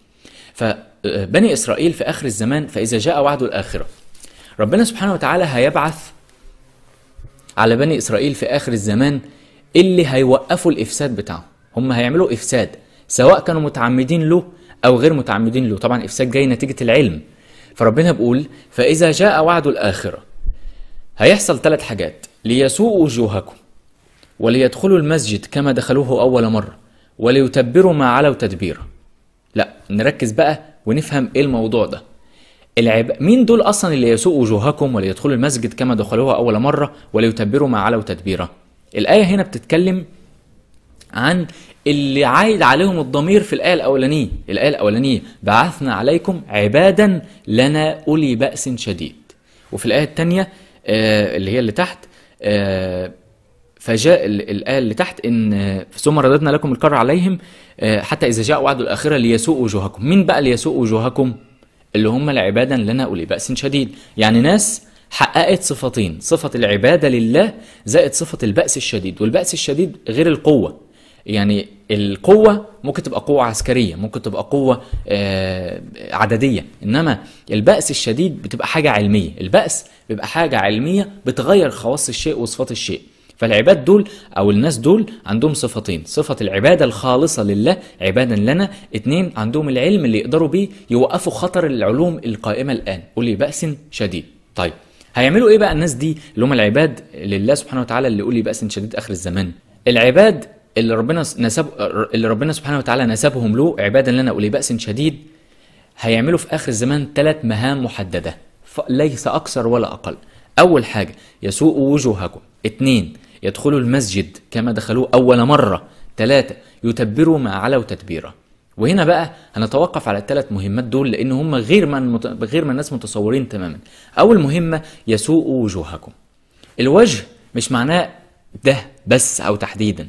فبني آه، اسرائيل في اخر الزمان فاذا جاء وعد الاخره ربنا سبحانه وتعالى هيبعث على بني اسرائيل في اخر الزمان اللي هيوقفوا الافساد بتاعهم هم هيعملوا افساد سواء كانوا متعمدين له او غير متعمدين له طبعا افساد جاي نتيجه العلم فربنا بيقول فاذا جاء وعد الاخره هيحصل ثلاث حاجات ليسوء وجوهكم وليدخلوا المسجد كما دخلوه اول مره وليتبروا ما علوا تدبيرا لا نركز بقى ونفهم ايه الموضوع ده العب... مين دول اصلا اللي يسوء وجوهكم وليدخلوا المسجد كما دخلوها اول مره وليتبروا ما علوا تدبيرا الايه هنا بتتكلم عن اللي عايد عليهم الضمير في الآية الأولانية الآية الأولانية بعثنا عليكم عبادا لنا أولي بأس شديد وفي الآية الثانية آه، اللي هي اللي تحت آه، فجاء الآية اللي تحت إن آه، ثم رددنا لكم الكر عليهم حتى إذا جاء وعد الآخرة ليسوء وجوهكم مين بقى اللي يسوء وجوهكم اللي هم العبادا لنا أولي بأس شديد يعني ناس حققت صفتين صفة العبادة لله زائد صفة البأس الشديد والبأس الشديد غير القوة يعني القوه ممكن تبقى قوه عسكريه ممكن تبقى قوه آه، عدديه انما البأس الشديد بتبقى حاجه علميه البأس بيبقى حاجه علميه بتغير خواص الشيء وصفات الشيء فالعباد دول او الناس دول عندهم صفتين صفه العباده الخالصه لله عبادا لنا اتنين عندهم العلم اللي يقدروا بيه يوقفوا خطر العلوم القائمه الان قولي بأس شديد طيب هيعملوا ايه بقى الناس دي اللي هم العباد لله سبحانه وتعالى اللي يقول لي بأس شديد اخر الزمان العباد اللي ربنا نسب اللي ربنا سبحانه وتعالى نسبهم له عبادا لنا اولي باس شديد هيعملوا في اخر الزمان ثلاث مهام محدده ليس اكثر ولا اقل اول حاجه يسوء وجوهكم اثنين يدخلوا المسجد كما دخلوه اول مره ثلاثه يتبروا ما علوا تدبيرا وهنا بقى هنتوقف على الثلاث مهمات دول لان هم غير ما المت... غير ما الناس متصورين تماما اول مهمه يسوء وجوهكم الوجه مش معناه ده بس او تحديدا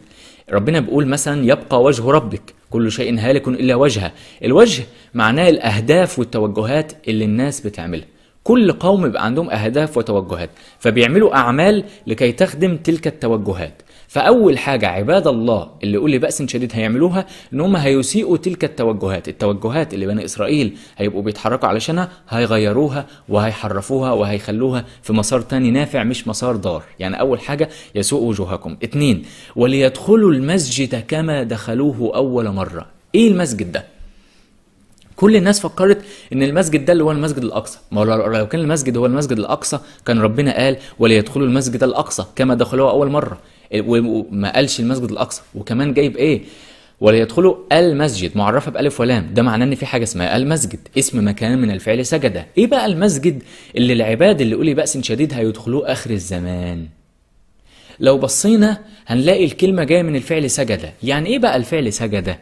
ربنا بيقول مثلا يبقى وجه ربك كل شيء هالك الا وجهه الوجه معناه الاهداف والتوجهات اللي الناس بتعملها كل قوم بيبقى عندهم اهداف وتوجهات فبيعملوا اعمال لكي تخدم تلك التوجهات فاول حاجه عباد الله اللي لي باس شديد هيعملوها ان هم هيسيئوا تلك التوجهات التوجهات اللي بني اسرائيل هيبقوا بيتحركوا علشانها هيغيروها وهيحرفوها وهيخلوها في مسار تاني نافع مش مسار ضار يعني اول حاجه يسوء وجوهكم اتنين وليدخلوا المسجد كما دخلوه اول مره ايه المسجد ده كل الناس فكرت ان المسجد ده اللي هو المسجد الاقصى ما لو كان المسجد هو المسجد الاقصى كان ربنا قال وليدخلوا المسجد الاقصى كما دخلوه اول مره إيه، وما قالش المسجد الاقصى وكمان جايب ايه وليدخلوا المسجد معرفه بالف ولام ده معناه ان في حاجه اسمها المسجد اسم مكان من الفعل سجد ايه بقى المسجد اللي العباد اللي اولي باس شديد هيدخلوه اخر الزمان لو بصينا هنلاقي الكلمه جايه من الفعل سجد يعني ايه بقى الفعل سجد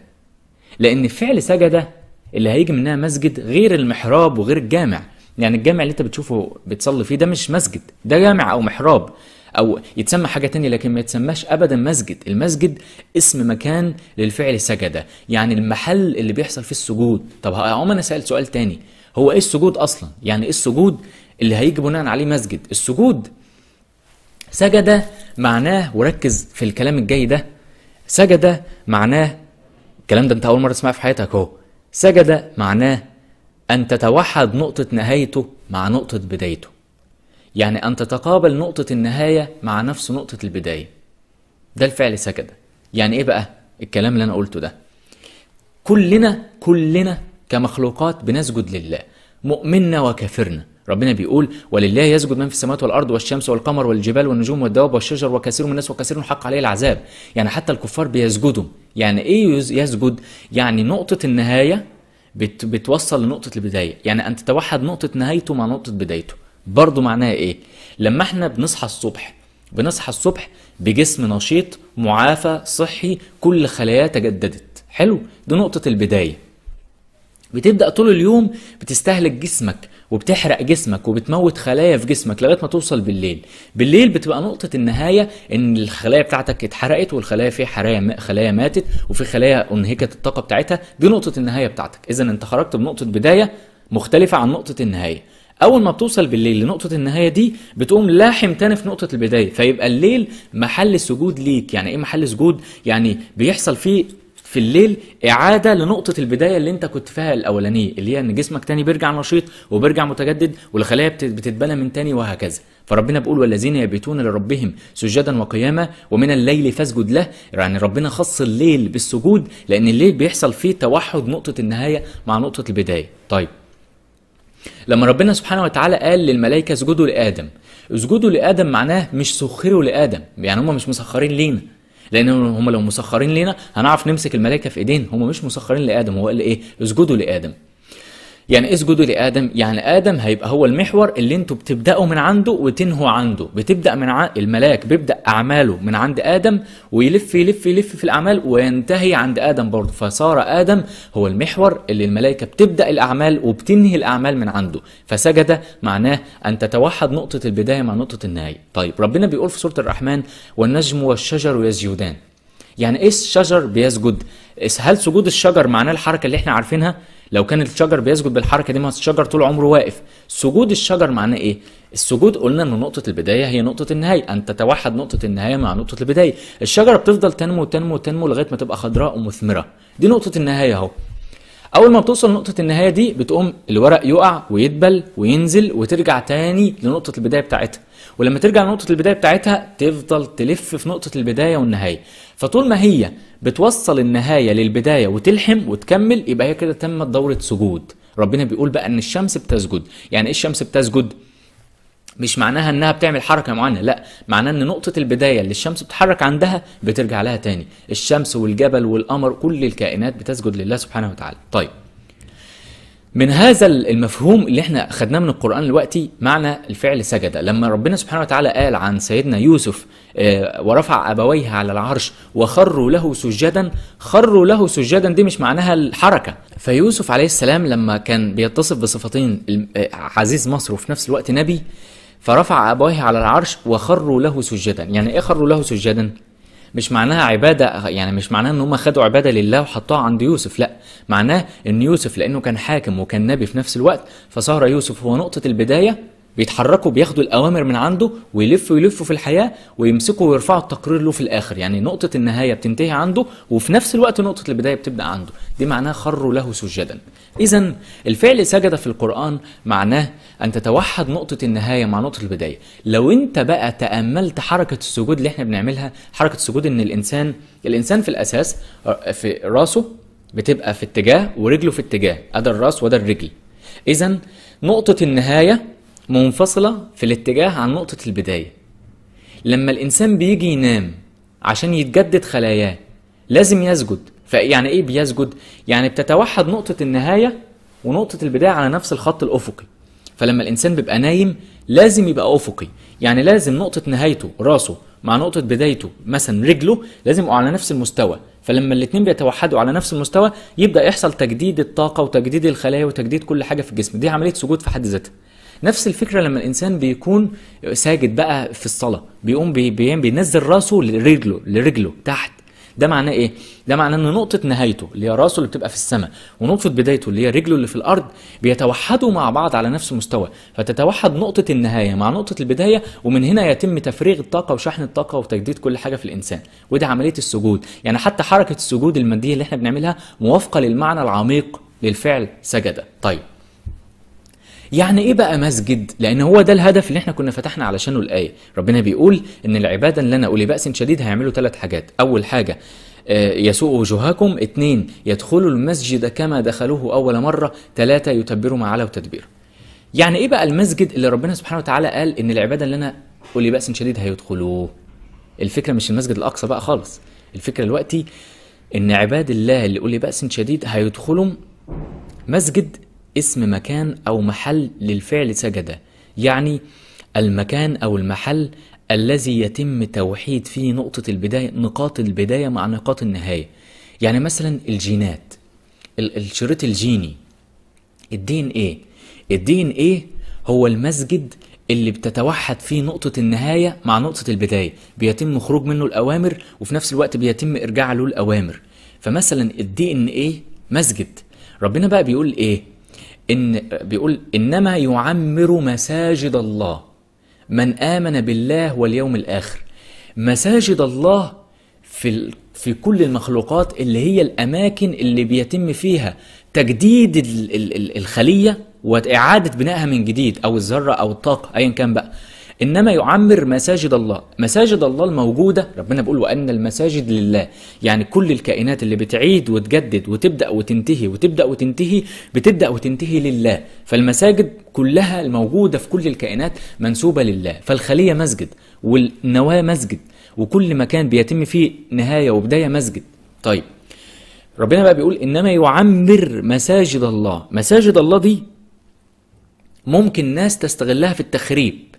لان الفعل سجد اللي هيجي منها مسجد غير المحراب وغير الجامع يعني الجامع اللي انت بتشوفه بتصلي فيه ده مش مسجد ده جامع او محراب او يتسمى حاجه تانية لكن ما يتسماش ابدا مسجد المسجد اسم مكان للفعل سجده يعني المحل اللي بيحصل فيه السجود طب عمر انا سالت سؤال تاني هو ايه السجود اصلا يعني ايه السجود اللي هيجي بناء عليه مسجد السجود سجد معناه وركز في الكلام الجاي ده سجد معناه الكلام ده انت اول مره تسمعه في حياتك اهو سجد معناه ان تتوحد نقطه نهايته مع نقطه بدايته يعني أن تتقابل نقطة النهاية مع نفس نقطة البداية ده الفعل سكد يعني إيه بقى الكلام اللي أنا قلته ده كلنا كلنا كمخلوقات بنسجد لله مؤمنا وكافرنا ربنا بيقول ولله يسجد من في السماوات والارض والشمس والقمر والجبال والنجوم والدواب والشجر وكثير من الناس وكثير حق عليه العذاب يعني حتى الكفار بيسجدوا يعني ايه يسجد يعني نقطه النهايه بت بتوصل لنقطه البدايه يعني ان تتوحد نقطه نهايته مع نقطه بدايته برضو معناها ايه لما احنا بنصحى الصبح بنصحى الصبح بجسم نشيط معافى صحي كل خلاياه تجددت حلو دي نقطه البدايه بتبدا طول اليوم بتستهلك جسمك وبتحرق جسمك وبتموت خلايا في جسمك لغايه ما توصل بالليل بالليل بتبقى نقطه النهايه ان الخلايا بتاعتك اتحرقت والخلايا فيها حرايا خلايا ماتت وفي خلايا انهكت الطاقه بتاعتها دي نقطه النهايه بتاعتك اذا انت خرجت بنقطه بدايه مختلفه عن نقطه النهايه اول ما بتوصل بالليل لنقطه النهايه دي بتقوم لاحم تاني في نقطه البدايه فيبقى الليل محل سجود ليك يعني ايه محل سجود يعني بيحصل فيه في الليل اعاده لنقطه البدايه اللي انت كنت فيها الاولانيه اللي هي ان جسمك تاني بيرجع نشيط وبيرجع متجدد والخلايا بتتبنى من تاني وهكذا فربنا بيقول والذين يبيتون لربهم سجدا وقياما ومن الليل فاسجد له يعني ربنا خص الليل بالسجود لان الليل بيحصل فيه توحد نقطه النهايه مع نقطه البدايه طيب لما ربنا سبحانه وتعالى قال للملائكه اسجدوا لادم اسجدوا لادم معناه مش سخروا لادم يعني هم مش مسخرين لينا لان هم لو مسخرين لينا هنعرف نمسك الملائكه في ايدين هم مش مسخرين لادم هو قال ايه اسجدوا لادم يعني اسجدوا لادم يعني ادم هيبقى هو المحور اللي انتوا بتبداوا من عنده وتنهوا عنده بتبدا من ع... الملاك بيبدا اعماله من عند ادم ويلف يلف يلف في الاعمال وينتهي عند ادم برضه فصار ادم هو المحور اللي الملائكه بتبدا الاعمال وبتنهي الاعمال من عنده فسجد معناه ان تتوحد نقطه البدايه مع نقطه النهايه طيب ربنا بيقول في سوره الرحمن والنجم والشجر يسجدان يعني ايه الشجر بيسجد هل سجود الشجر معناه الحركه اللي احنا عارفينها لو كان الشجر بيسجد بالحركه دي ما الشجر طول عمره واقف سجود الشجر معناه ايه السجود قلنا ان نقطه البدايه هي نقطه النهايه ان تتوحد نقطه النهايه مع نقطه البدايه الشجره بتفضل تنمو تنمو تنمو لغايه ما تبقى خضراء ومثمره دي نقطه النهايه اهو اول ما بتوصل نقطه النهايه دي بتقوم الورق يقع ويدبل وينزل وترجع تاني لنقطه البدايه بتاعتها ولما ترجع لنقطه البدايه بتاعتها تفضل تلف في نقطه البدايه والنهايه فطول ما هي بتوصل النهايه للبدايه وتلحم وتكمل يبقى هي كده تمت دوره سجود ربنا بيقول بقى ان الشمس بتسجد يعني ايه الشمس بتسجد مش معناها انها بتعمل حركه معينه لا معناها ان نقطه البدايه اللي الشمس بتتحرك عندها بترجع لها تاني الشمس والجبل والقمر كل الكائنات بتسجد لله سبحانه وتعالى طيب من هذا المفهوم اللي احنا خدناه من القران دلوقتي معنى الفعل سجد لما ربنا سبحانه وتعالى قال عن سيدنا يوسف آه، ورفع ابويه على العرش وخروا له سجدا خروا له سجدا دي مش معناها الحركه فيوسف عليه السلام لما كان بيتصف بصفتين آه، عزيز مصر وفي نفس الوقت نبي فرفع أبويه على العرش وخروا له سجدا يعني إيه خروا له سجدا مش معناها عبادة يعني مش معناها ان هم خدوا عبادة لله وحطوها عند يوسف لا معناه ان يوسف لانه كان حاكم وكان نبي في نفس الوقت فصار يوسف هو نقطة البداية بيتحركوا بياخدوا الاوامر من عنده ويلفوا يلفوا في الحياه ويمسكوا ويرفعوا التقرير له في الاخر يعني نقطه النهايه بتنتهي عنده وفي نفس الوقت نقطه البدايه بتبدا عنده دي معناها خروا له سجدا اذا الفعل سجد في القران معناه ان تتوحد نقطه النهايه مع نقطه البدايه لو انت بقى تاملت حركه السجود اللي احنا بنعملها حركه السجود ان الانسان الانسان في الاساس في راسه بتبقى في اتجاه ورجله في اتجاه ادى الراس وده الرجل اذا نقطه النهايه منفصلة في الاتجاه عن نقطة البداية لما الإنسان بيجي ينام عشان يتجدد خلاياه لازم يسجد فيعني إيه بيسجد؟ يعني بتتوحد نقطة النهاية ونقطة البداية على نفس الخط الأفقي فلما الإنسان بيبقى نايم لازم يبقى أفقي يعني لازم نقطة نهايته راسه مع نقطة بدايته مثلا رجله لازم يبقوا على نفس المستوى فلما الاثنين بيتوحدوا على نفس المستوى يبدأ يحصل تجديد الطاقة وتجديد الخلايا وتجديد كل حاجة في الجسم دي عملية سجود في حد ذاتها نفس الفكره لما الانسان بيكون ساجد بقى في الصلاه بيقوم بي بينزل راسه لرجله لرجله تحت ده معناه ايه ده معناه ان نقطه نهايته اللي هي راسه اللي بتبقى في السماء ونقطه بدايته اللي هي رجله اللي في الارض بيتوحدوا مع بعض على نفس المستوى فتتوحد نقطه النهايه مع نقطه البدايه ومن هنا يتم تفريغ الطاقه وشحن الطاقه وتجديد كل حاجه في الانسان وده عمليه السجود يعني حتى حركه السجود الماديه اللي احنا بنعملها موافقه للمعنى العميق للفعل سجد طيب يعني ايه بقى مسجد لان هو ده الهدف اللي احنا كنا فتحنا علشانه الايه ربنا بيقول ان العباده اللي انا اولي باس شديد هيعملوا ثلاث حاجات اول حاجه آه، يسوء وجوهكم اثنين يدخلوا المسجد كما دخلوه أول مرة ثلاثة يتبروا ما علوا تدبير يعني إيه بقى المسجد اللي ربنا سبحانه وتعالى قال إن العبادة اللي أنا أولي بأس شديد هيدخلوه الفكرة مش المسجد الأقصى بقى خالص الفكرة دلوقتي إن عباد الله اللي أولي بأس شديد هيدخلوا مسجد اسم مكان أو محل للفعل سجد يعني المكان أو المحل الذي يتم توحيد فيه نقطة البداية نقاط البداية مع نقاط النهاية يعني مثلا الجينات الشريط الجيني الدي ان ايه الدي ان ايه هو المسجد اللي بتتوحد فيه نقطة النهاية مع نقطة البداية بيتم خروج منه الأوامر وفي نفس الوقت بيتم إرجاع له الأوامر فمثلا الدي ان ايه مسجد ربنا بقى بيقول ايه إن بيقول إنما يعمر مساجد الله من آمن بالله واليوم الآخر مساجد الله في في كل المخلوقات اللي هي الأماكن اللي بيتم فيها تجديد الخلية وإعادة بنائها من جديد أو الذرة أو الطاقة أيا كان بقى انما يعمر مساجد الله مساجد الله الموجوده ربنا بيقول وان المساجد لله يعني كل الكائنات اللي بتعيد وتجدد وتبدا وتنتهي وتبدا وتنتهي بتبدا وتنتهي لله فالمساجد كلها الموجوده في كل الكائنات منسوبه لله فالخليه مسجد والنواه مسجد وكل مكان بيتم فيه نهايه وبدايه مسجد طيب ربنا بقى بيقول انما يعمر مساجد الله مساجد الله دي ممكن ناس تستغلها في التخريب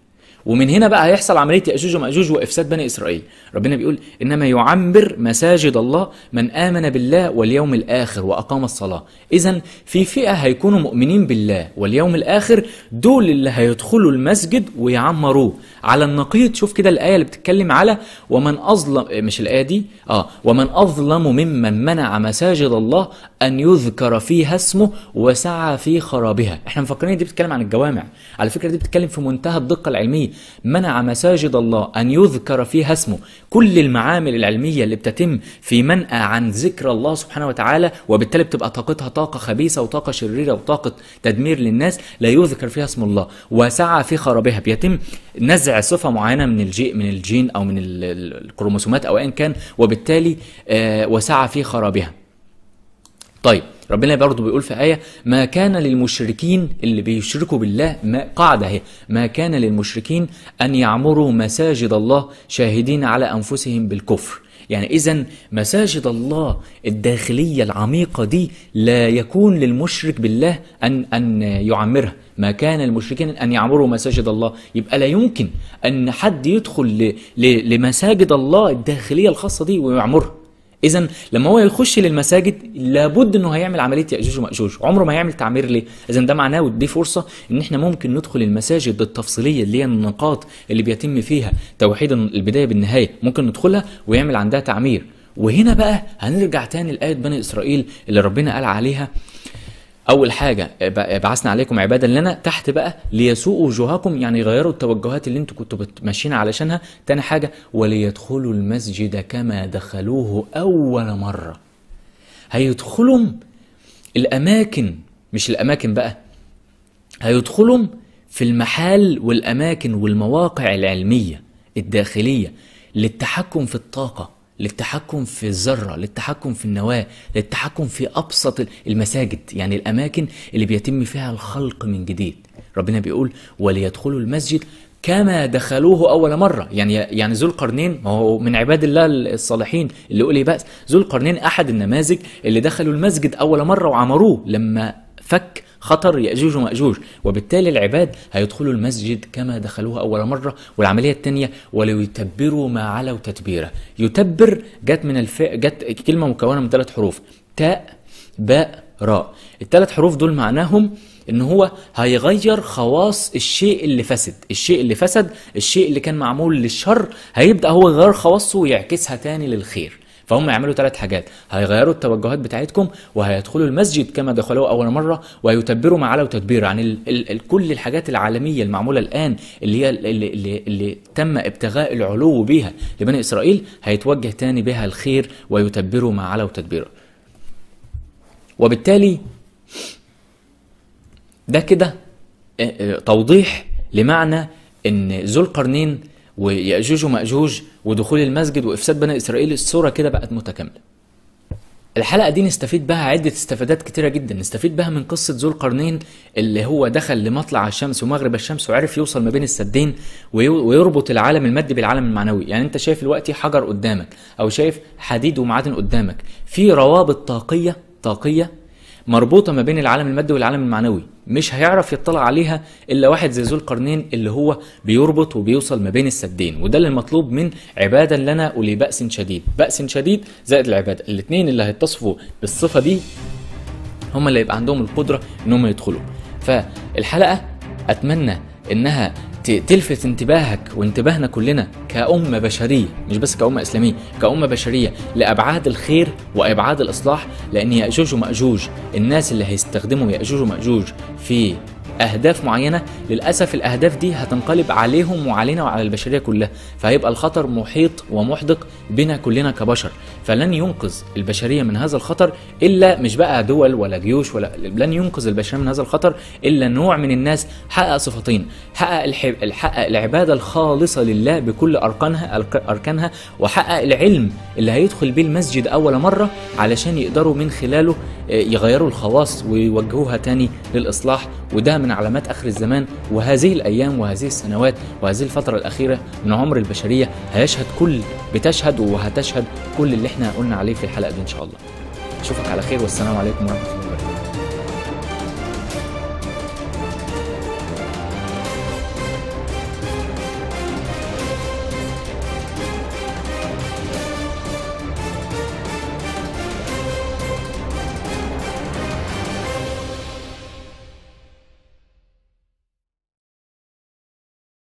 ومن هنا بقى هيحصل عمليه ياجوج وماجوج وافساد بني اسرائيل ربنا بيقول انما يعمر مساجد الله من امن بالله واليوم الاخر واقام الصلاه اذا في فئه هيكونوا مؤمنين بالله واليوم الاخر دول اللي هيدخلوا المسجد ويعمروه على النقيض شوف كده الايه اللي بتتكلم على ومن اظلم إيه، مش الايه دي اه ومن اظلم ممن منع مساجد الله ان يذكر فيها اسمه وسعى في خرابها احنا مفكرين دي بتتكلم عن الجوامع على فكره دي بتتكلم في منتهى الدقه العلميه منع مساجد الله ان يذكر فيها اسمه كل المعامل العلميه اللي بتتم في منأى عن ذكر الله سبحانه وتعالى وبالتالي بتبقى طاقتها طاقه خبيثه وطاقه شريره وطاقه تدمير للناس لا يذكر فيها اسم الله وسعى في خرابها بيتم نزع بيوزع صفه معينه من الجي من الجين او من الكروموسومات او ايا كان وبالتالي آه، وسعى في خرابها طيب ربنا برضه بيقول في آية ما كان للمشركين اللي بيشركوا بالله ما قاعدة اهي ما كان للمشركين أن يعمروا مساجد الله شاهدين على أنفسهم بالكفر يعني إذا مساجد الله الداخلية العميقة دي لا يكون للمشرك بالله أن أن يعمرها ما كان المشركين أن يعمروا مساجد الله يبقى لا يمكن أن حد يدخل لمساجد الله الداخلية الخاصة دي ويعمرها اذا لما هو يخش للمساجد لابد انه هيعمل عمليه ياجوج وماجوج عمره ما هيعمل تعمير ليه اذا ده معناه ودي فرصه ان احنا ممكن ندخل المساجد التفصيليه اللي هي النقاط اللي بيتم فيها توحيد البدايه بالنهايه ممكن ندخلها ويعمل عندها تعمير وهنا بقى هنرجع تاني لآية بني إسرائيل اللي ربنا قال عليها اول حاجه بعثنا عليكم عبادا لنا تحت بقى ليسوء وجوهكم يعني يغيروا التوجهات اللي انتوا كنتوا ماشيين علشانها تاني حاجه وليدخلوا المسجد كما دخلوه اول مره هيدخلوا الاماكن مش الاماكن بقى هيدخلوا في المحال والاماكن والمواقع العلميه الداخليه للتحكم في الطاقه للتحكم في الذره للتحكم في النواه للتحكم في ابسط المساجد يعني الاماكن اللي بيتم فيها الخلق من جديد ربنا بيقول وليدخلوا المسجد كما دخلوه اول مره يعني يعني ذو القرنين ما هو من عباد الله الصالحين اللي اولي باس ذو القرنين احد النماذج اللي دخلوا المسجد اول مره وعمروه لما فك خطر يأجوج ومأجوج وبالتالي العباد هيدخلوا المسجد كما دخلوه أول مرة والعملية الثانية ولو يتبروا ما علوا تتبيرة يتبر جت من الف... جت كلمة مكونة من ثلاث حروف تاء باء راء الثلاث حروف دول معناهم ان هو هيغير خواص الشيء اللي فسد الشيء اللي فسد الشيء اللي كان معمول للشر هيبدا هو يغير خواصه ويعكسها تاني للخير فهم يعملوا ثلاث حاجات هيغيروا التوجهات بتاعتكم وهيدخلوا المسجد كما دخلوه اول مره ويتبروا ما علوا تدبير يعني ال ال ال كل الحاجات العالميه المعموله الان اللي هي اللي, اللي, اللي تم ابتغاء العلو بها لبني اسرائيل هيتوجه تاني بها الخير ويتبروا ما علوا تدبيره وبالتالي ده كده آه، آه، توضيح لمعنى ان ذو القرنين ويأجوج ومأجوج ودخول المسجد وإفساد بني إسرائيل الصورة كده بقت متكاملة الحلقة دي نستفيد بها عدة استفادات كتيرة جدا نستفيد بها من قصة ذو القرنين اللي هو دخل لمطلع الشمس ومغرب الشمس وعرف يوصل ما بين السدين ويربط العالم المادي بالعالم المعنوي يعني انت شايف دلوقتي حجر قدامك او شايف حديد ومعادن قدامك في روابط طاقية طاقية مربوطه ما بين العالم المادي والعالم المعنوي مش هيعرف يطلع عليها الا واحد زي ذو القرنين اللي هو بيربط وبيوصل ما بين السدين وده اللي مطلوب من عبادا لنا ولبأس شديد باس شديد زائد العباده الاثنين اللي هيتصفوا بالصفه دي هم اللي يبقى عندهم القدره ان هم يدخلوا فالحلقه اتمنى انها تلفت انتباهك وانتباهنا كلنا كأمة بشرية مش بس كأمة إسلامية كأمة بشرية لأبعاد الخير وأبعاد الإصلاح لأن يأجوج ومأجوج الناس اللي هيستخدموا يأجوج ومأجوج في اهداف معينه للاسف الاهداف دي هتنقلب عليهم وعلينا وعلى البشريه كلها فهيبقى الخطر محيط ومحدق بنا كلنا كبشر فلن ينقذ البشريه من هذا الخطر الا مش بقى دول ولا جيوش ولا لن ينقذ البشريه من هذا الخطر الا نوع من الناس حقق صفتين حقق الحب... حقق العباده الخالصه لله بكل اركانها اركانها وحقق العلم اللي هيدخل بيه المسجد اول مره علشان يقدروا من خلاله آه، يغيروا الخواص ويوجهوها تاني للاصلاح وده من علامات اخر الزمان وهذه الايام وهذه السنوات وهذه الفتره الاخيره من عمر البشريه هيشهد كل بتشهد وهتشهد كل اللي احنا قلنا عليه في الحلقه دي ان شاء الله اشوفك على خير والسلام عليكم ورحمه الله